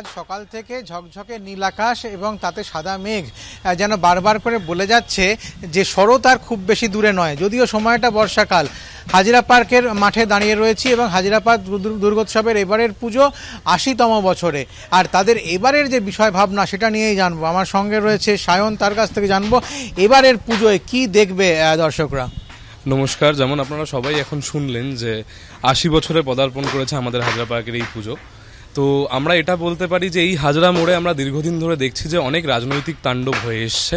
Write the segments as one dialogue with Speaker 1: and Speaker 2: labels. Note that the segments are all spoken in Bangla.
Speaker 1: আজ সকাল থেকে ঝকঝকে নীল আকাশ এবং তাতে সাদা মেঘ যেন বারবার করে বলে যাচ্ছে যে শরৎ আর খুব বেশি দূরে নয় যদিও সময়টা বর্ষাকাল হাজিরা পার্কের মাঠে দাঁড়িয়ে রয়েছি এবং হাজিরা পার্ক দুর্গোৎসবের এবারের পুজো আশিতম বছরে আর তাদের এবারের যে বিষয় ভাবনা সেটা নিয়েই জানবো আমার সঙ্গে রয়েছে সায়ন তার কাছ থেকে জানবো এবারের পুজোয় কি দেখবে দর্শকরা
Speaker 2: নমস্কার যেমন আপনারা সবাই এখন শুনলেন যে আশি বছরে পদার্পণ করেছে আমাদের হাজরা পার্কের এই পুজো তো আমরা এটা বলতে পারি যে এই হাজরা মোড়ে আমরা দীর্ঘদিন ধরে দেখছি যে অনেক রাজনৈতিক তাণ্ডব হয়ে এসছে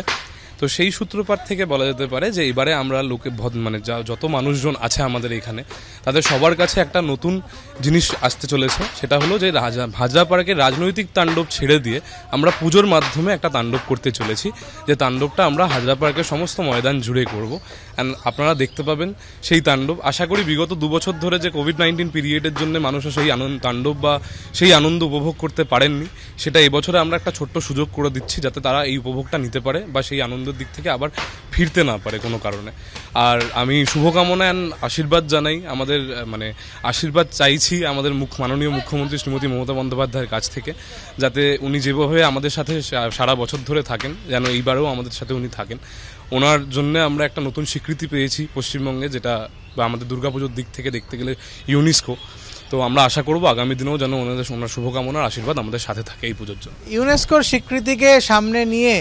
Speaker 2: তো সেই সূত্রপাত থেকে বলা যেতে পারে যে এবারে আমরা লোকে মানে যা যত মানুষজন আছে আমাদের এখানে তাদের সবার কাছে একটা নতুন জিনিস আসতে চলেছে সেটা হলো যে রাজা ভাজা পাড়াকে রাজনৈতিক তাণ্ডব ছেড়ে দিয়ে আমরা পুজোর মাধ্যমে একটা তাণ্ডব করতে চলেছি যে তাণ্ডবটা আমরা হাজরা পার্কে সমস্ত ময়দান জুড়ে করব অ্যান্ড আপনারা দেখতে পাবেন সেই তাণ্ডব আশা করি বিগত দু বছর ধরে যে কোভিড নাইন্টিন পিরিয়ডের জন্য মানুষও সেই আনন্দ তাণ্ডব বা সেই আনন্দ উপভোগ করতে পারেননি সেটা এবছরে আমরা একটা ছোট্ট সুযোগ করে দিচ্ছি যাতে তারা এই উপভোগটা নিতে পারে বা সেই আনন্দ আনন্দের দিক থেকে আবার ফিরতে না পারে কোনো কারণে আর আমি শুভকামনা অ্যান্ড আশীর্বাদ জানাই আমাদের মানে আশীর্বাদ চাইছি আমাদের মুখ মাননীয় মুখ্যমন্ত্রী শ্রীমতী মমতা বন্দ্যোপাধ্যায়ের কাছ থেকে যাতে উনি যেভাবে আমাদের সাথে সারা বছর ধরে থাকেন যেন এইবারেও আমাদের সাথে উনি থাকেন ওনার জন্য আমরা একটা নতুন স্বীকৃতি পেয়েছি পশ্চিমবঙ্গে যেটা বা আমাদের দুর্গাপুজোর দিক থেকে দেখতে গেলে ইউনেস্কো তো আমরা আশা করব আগামী দিনেও যেন ওনাদের ওনার শুভকামনার আশীর্বাদ আমাদের সাথে থাকে এই পুজোর জন্য
Speaker 1: ইউনেস্কোর স্বীকৃতিকে সামনে নিয়ে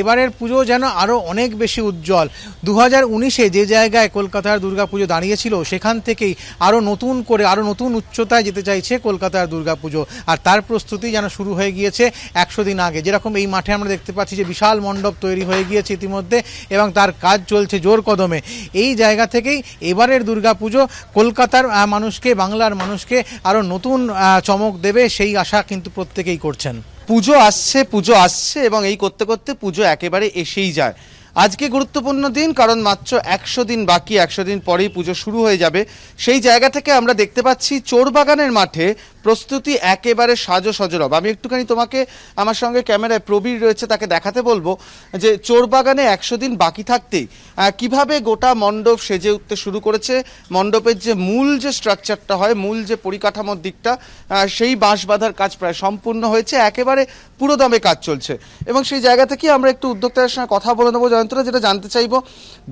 Speaker 1: এবারের পুজো যেন আরও অনেক বেশি উজ্জ্বল দু হাজার উনিশে যে জায়গায় কলকাতার দুর্গাপুজো দাঁড়িয়েছিল সেখান থেকেই আরও নতুন করে আরও নতুন উচ্চতায় যেতে চাইছে কলকাতার দুর্গাপুজো আর তার প্রস্তুতি যেন শুরু হয়ে গিয়েছে একশো দিন আগে যেরকম এই মাঠে আমরা দেখতে পাচ্ছি যে বিশাল মণ্ডপ তৈরি হয়ে গিয়েছে ইতিমধ্যে এবং তার কাজ চলছে জোর কদমে এই জায়গা থেকেই এবারের দুর্গাপুজো কলকাতার মানুষকে বাংলার মানুষকে আমাদেরকে আরো নতুন চমক দেবে সেই আশা কিন্তু প্রত্যেকেই
Speaker 3: করছেন পুজো আসছে পুজো আসছে এবং এই করতে করতে পুজো একেবারে এসেই যায় আজকে গুরুত্বপূর্ণ দিন কারণ মাত্র একশো দিন বাকি একশো দিন পরেই পুজো শুরু হয়ে যাবে সেই জায়গা থেকে আমরা দেখতে পাচ্ছি চোর বাগানের মাঠে প্রস্তুতি একেবারে সাজো সজরব আমি একটুখানি তোমাকে আমার সঙ্গে ক্যামেরায় প্রবীর রয়েছে তাকে দেখাতে বলবো যে চোরবাগানে একশো দিন বাকি থাকতেই কিভাবে গোটা মণ্ডপ সেজে উঠতে শুরু করেছে মণ্ডপের যে মূল যে স্ট্রাকচারটা হয় মূল যে পরিকাঠামোর দিকটা সেই বাঁশ বাঁধার কাজ প্রায় সম্পূর্ণ হয়েছে একেবারে পুরো কাজ চলছে এবং সেই জায়গা থেকে আমরা একটু উদ্যোক্তাদের সঙ্গে কথা বলে নেবো জয়ন্তরা যেটা জানতে চাইব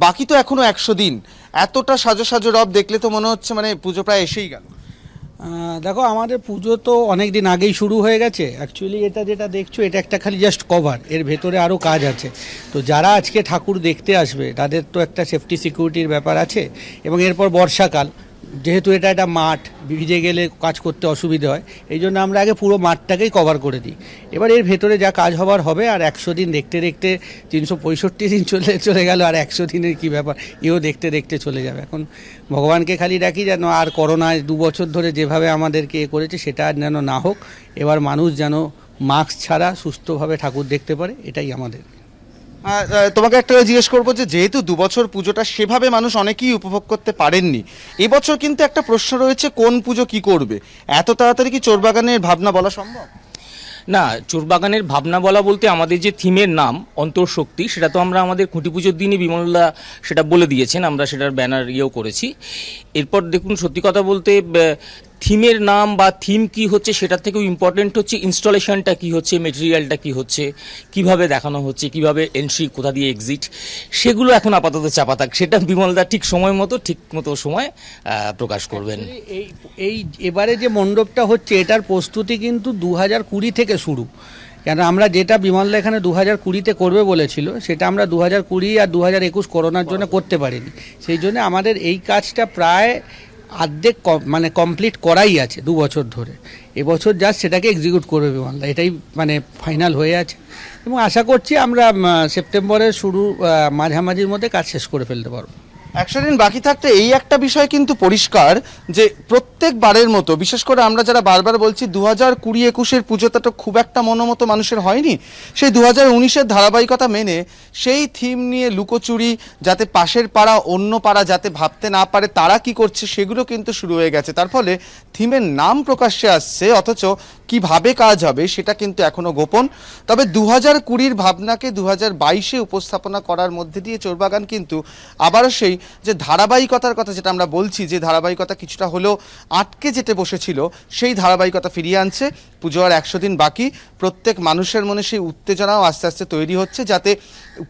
Speaker 3: বাকি তো এখনও একশো দিন এতটা সাজো সাজো রব দেখলে তো মনে হচ্ছে মানে পুজো প্রায় এসেই গেল
Speaker 4: দেখো আমাদের পুজো তো অনেক দিন আগেই শুরু হয়ে গেছে অ্যাকচুয়ালি এটা যেটা দেখছো এটা একটা খালি জাস্ট কভার এর ভেতরে আরও কাজ আছে তো যারা আজকে ঠাকুর দেখতে আসবে তাদের তো একটা সেফটি সিকিউরিটির ব্যাপার আছে এবং এরপর বর্ষাকাল যেহেতু এটা একটা মাঠ ভিজে গেলে কাজ করতে অসুবিধে হয় এই জন্য আমরা আগে পুরো মাঠটাকেই কভার করে দিই এবার এর ভেতরে যা কাজ হবার হবে আর একশো দিন দেখতে দেখতে তিনশো পঁয়ষট্টি দিন চলে চলে গেল আর একশো দিনের কি ব্যাপার এও দেখতে দেখতে চলে যাবে এখন ভগবানকে খালি ডাকি যেন আর করোনায় দু বছর ধরে যেভাবে আমাদেরকে এ করেছে সেটা আর যেন না হোক এবার মানুষ যেন মাস্ক ছাড়া সুস্থভাবে ঠাকুর দেখতে পারে এটাই আমাদের তোমাকে একটা
Speaker 3: জিজ্ঞেস করবো যে যেহেতু দু বছর পুজোটা সেভাবে মানুষ অনেকেই উপভোগ করতে পারেননি এবছর কিন্তু একটা প্রশ্ন রয়েছে কোন পুজো কি করবে এত তাড়াতাড়ি কি চোরবাগানের ভাবনা বলা সম্ভব
Speaker 4: না চোরবাগানের ভাবনা বলা বলতে আমাদের যে থিমের নাম অন্তঃশক্তি সেটা তো আমরা আমাদের খুঁটি পুজোর দিনই বিমলদা সেটা বলে দিয়েছেন আমরা সেটার ব্যানার ইয়েও করেছি এরপর দেখুন সত্যি কথা বলতে থিমের নাম বা থিম কি হচ্ছে সেটা থেকেও ইম্পর্টেন্ট হচ্ছে ইনস্টলেশনটা কি হচ্ছে মেটেরিয়ালটা কি হচ্ছে কিভাবে দেখানো হচ্ছে কিভাবে এন্ট্রি কোথা দিয়ে এক্সিট সেগুলো এখন আপাতত চাপা থাক সেটা বিমলদা ঠিক সময় মতো ঠিক মতো সময় প্রকাশ করবেন এই এই এবারে যে মণ্ডপটা হচ্ছে এটার প্রস্তুতি কিন্তু দু হাজার কুড়ি থেকে শুরু কেন আমরা যেটা বিমলদা এখানে দু হাজার কুড়িতে করবে বলেছিল সেটা আমরা দু হাজার কুড়ি আর দু হাজার একুশ করোনার জন্য করতে পারিনি সেই জন্য আমাদের এই কাজটা প্রায় আর্ধেক মানে কমপ্লিট করাই আছে দু বছর ধরে এবছর যা সেটাকে এক্সিকিউট করবে বিমানটা এটাই মানে ফাইনাল হয়ে আছে এবং আশা করছি আমরা সেপ্টেম্বরের শুরু মাঝামাঝির মধ্যে কাজ শেষ করে ফেলতে পারবো একশো দিন বাকি থাকতে এই একটা বিষয় কিন্তু পরিষ্কার
Speaker 3: যে প্রত্যেকবারের মতো বিশেষ করে আমরা যারা বারবার বলছি দু হাজার কুড়ি একুশের পুজোটা তো খুব একটা মনোমতো মানুষের হয়নি সেই দু হাজার উনিশের ধারাবাহিকতা মেনে সেই থিম নিয়ে লুকোচুরি যাতে পাশের পাড়া অন্য পাড়া যাতে ভাবতে না পারে তারা কি করছে সেগুলো কিন্তু শুরু হয়ে গেছে তার ফলে থিমের নাম প্রকাশ্যে আসছে অথচ কিভাবে কাজ হবে সেটা কিন্তু এখনও গোপন তবে দু হাজার কুড়ির ভাবনাকে দু হাজার বাইশে উপস্থাপনা করার মধ্যে দিয়ে চোরবাগান কিন্তু আবারও সেই যে ধারাবাহিকতার কথা যেটা আমরা বলছি যে ধারাবাহিকতা কিছুটা হলেও আটকে যেতে বসেছিল সেই ধারাবাহিকতা ফিরিয়ে আনছে পুজোর একশো দিন বাকি প্রত্যেক মানুষের মনে সেই উত্তেজনাও আস্তে আস্তে তৈরি হচ্ছে যাতে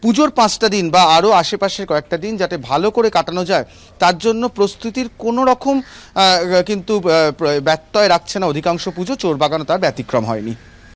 Speaker 3: পুজোর পাঁচটা দিন বা আরও আশেপাশের কয়েকটা দিন যাতে ভালো করে কাটানো যায় তার জন্য প্রস্তুতির কোনো রকম কিন্তু ব্যত্যয় রাখছে না অধিকাংশ পুজো চোর বাগানো তার ব্যতিক্রম হয়নি